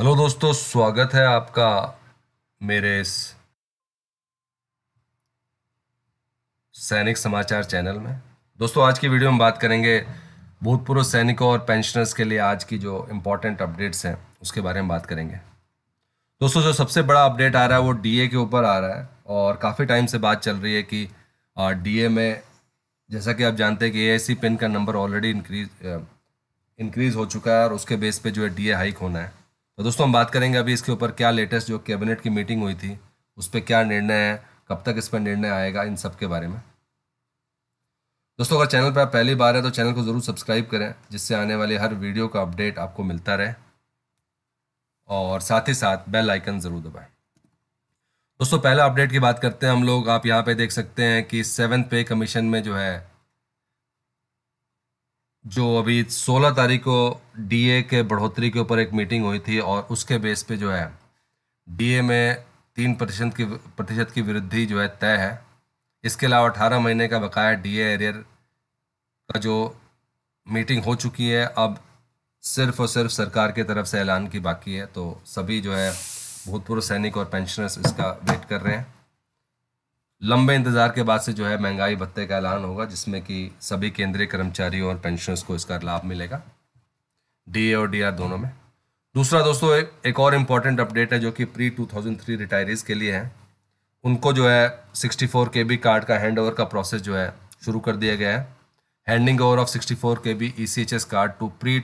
hello दोस्तों स्वागत है आपका मेरे इस सैनिक समाचार चैनल में दोस्तों आज की वीडियो में बात करेंगे भूतपूर्व सैनिकों और पेंशनर्स के लिए आज की जो इम्पोर्टेंट अपडेट्स हैं उसके बारे में बात करेंगे दोस्तों जो सबसे बड़ा अपडेट आ रहा है वो डीए के ऊपर आ रहा है और काफ़ी टाइम से बात चल रही है कि डीए में जैसा कि आप जानते हैं कि ए पिन का नंबर ऑलरेडी इंक्रीज इंक्रीज़ हो चुका है और उसके बेस पे जो है डीए हाइक होना है तो दोस्तों हम बात करेंगे अभी इसके ऊपर क्या लेटेस्ट जो कैबिनेट की मीटिंग हुई थी उस पर क्या निर्णय है कब तक इस पर निर्णय आएगा इन सब के बारे में दोस्तों अगर चैनल पर आप पहली बार है तो चैनल को ज़रूर सब्सक्राइब करें जिससे आने वाले हर वीडियो का अपडेट आपको मिलता रहे और साथ ही साथ बेल आइकन ज़रूर दबाएं दोस्तों पहला अपडेट की बात करते हैं हम लोग आप यहाँ पे देख सकते हैं कि सेवन पे कमीशन में जो है जो अभी 16 तारीख को डीए के बढ़ोतरी के ऊपर एक मीटिंग हुई थी और उसके बेस पे जो है डीए में तीन प्रतिशत की प्रतिशत की वृद्धि जो है तय है इसके अलावा अठारह महीने का बकाया डीए एरियर का जो मीटिंग हो चुकी है अब सिर्फ और सिर्फ सरकार की तरफ से ऐलान की बाकी है तो सभी जो है भूतपूर्व सैनिक और पेंशनर्स इसका वेट कर रहे हैं लंबे इंतजार के बाद से जो है महंगाई भत्ते का ऐलान होगा जिसमें कि सभी केंद्रीय कर्मचारियों और पेंशनर्स को इसका लाभ मिलेगा डी और डी दोनों में दूसरा दोस्तों एक एक और इम्पॉर्टेंट अपडेट है जो कि प्री 2003 रिटायरीज़ के लिए है उनको जो है फोर के बी कार्ड का हैंड ओवर का प्रोसेस जो है शुरू कर दिया गया है handing over of four K B E C card to pre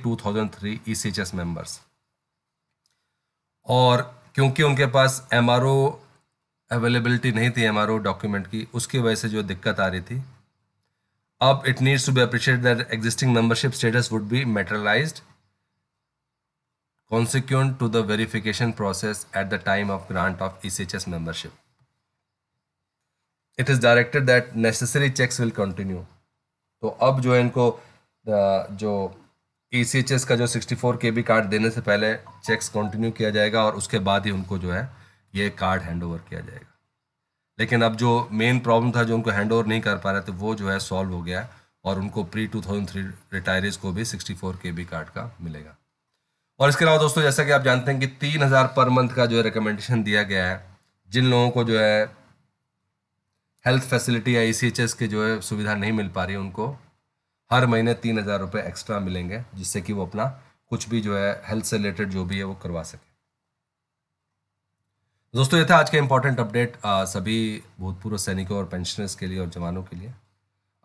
three E C members और क्योंकि उनके पास एम अवेलेबिलिटी नहीं थी एम डॉक्यूमेंट की उसकी वजह से जो दिक्कत आ रही थी अब it needs to be appreciate that existing membership status would be materialised consequent to द verification process at the time of grant of ECHS membership it is directed that necessary checks will continue तो अब जो है इनको जो ई e का जो sixty के बी कार्ड देने से पहले चेक्स कंटिन्यू किया जाएगा और उसके बाद ही उनको जो है ये कार्ड हैंड ओवर किया जाएगा लेकिन अब जो मेन प्रॉब्लम था जो उनको हैंड ओवर नहीं कर पा रहे थे वो जो है सॉल्व हो गया और उनको pre two thousand three retirees को भी sixty four K B card का मिलेगा और इसके अलावा दोस्तों जैसा कि आप जानते हैं कि तीन हज़ार पर मंथ का जो है रिकमेंडेशन दिया गया है जिन लोगों को जो है हेल्थ फैसिलिटी या ई e के जो है सुविधा नहीं मिल पा रही उनको हर महीने तीन हज़ार रुपये एक्स्ट्रा मिलेंगे जिससे कि वो अपना कुछ भी जो है हेल्थ से रिलेटेड जो भी है वो करवा सके दोस्तों ये था आज का इंपॉर्टेंट अपडेट सभी भूतपूर्व सैनिकों और पेंशनर्स के लिए और जवानों के लिए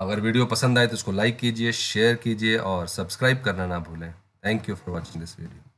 अगर वीडियो पसंद आए तो उसको लाइक कीजिए शेयर कीजिए और सब्सक्राइब करना ना भूलें thank you for watching this video